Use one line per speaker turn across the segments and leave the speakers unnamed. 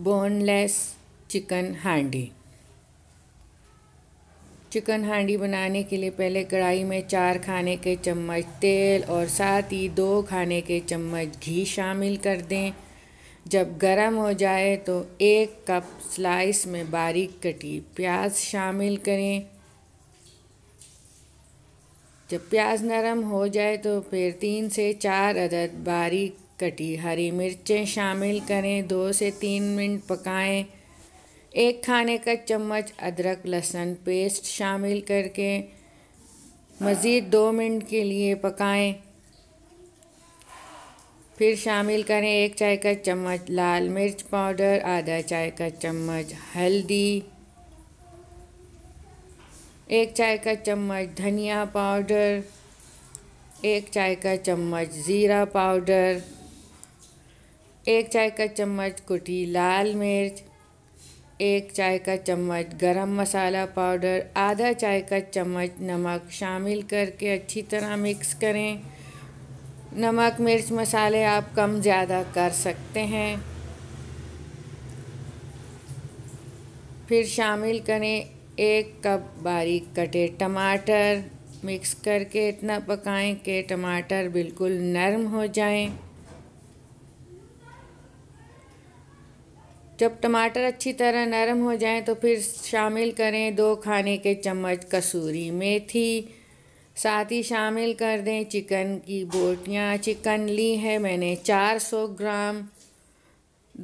boneless chicken हांडी chicken हांडी बनाने के लिए पहले कढ़ाई में चार खाने के चम्मच तेल और साथ ही दो खाने के चम्मच घी शामिल कर दें जब गर्म हो जाए तो एक कप स्लाइस में बारीक कटी प्याज शामिल करें जब प्याज नरम हो जाए तो फिर तीन से चार अदद बारीक कटी हरी मिर्चें शामिल करें दो से तीन मिनट पकाएं एक खाने का चम्मच अदरक लहसुन पेस्ट शामिल करके मज़ीद दो मिनट के लिए पकाएं फिर शामिल करें एक चाय का चम्मच लाल मिर्च पाउडर आधा चाय का चम्मच हल्दी एक चाय का चम्मच धनिया पाउडर एक चाय का चम्मच ज़ीरा पाउडर एक चाय का चम्मच कुटी लाल मिर्च एक चाय का चम्मच गरम मसाला पाउडर आधा चाय का चम्मच नमक शामिल करके अच्छी तरह मिक्स करें नमक मिर्च मसाले आप कम ज़्यादा कर सकते हैं फिर शामिल करें एक कप बारीक कटे टमाटर मिक्स करके इतना पकाएं कि टमाटर बिल्कुल नरम हो जाएं जब टमाटर अच्छी तरह नरम हो जाए तो फिर शामिल करें दो खाने के चम्मच कसूरी मेथी साथ ही शामिल कर दें चिकन की बोटियाँ चिकन ली है मैंने 400 ग्राम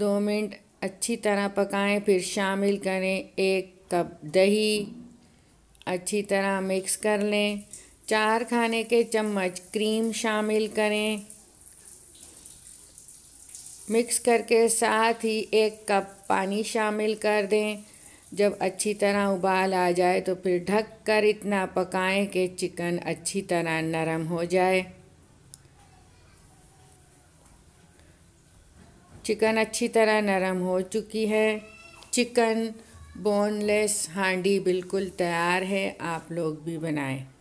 दो मिनट अच्छी तरह पकाएं फिर शामिल करें एक कप दही अच्छी तरह मिक्स कर लें चार खाने के चम्मच क्रीम शामिल करें मिक्स करके साथ ही एक कप पानी शामिल कर दें जब अच्छी तरह उबाल आ जाए तो फिर ढक कर इतना पकाएं कि चिकन अच्छी तरह नरम हो जाए चिकन अच्छी तरह नरम हो चुकी है चिकन बोनलेस हांडी बिल्कुल तैयार है आप लोग भी बनाएं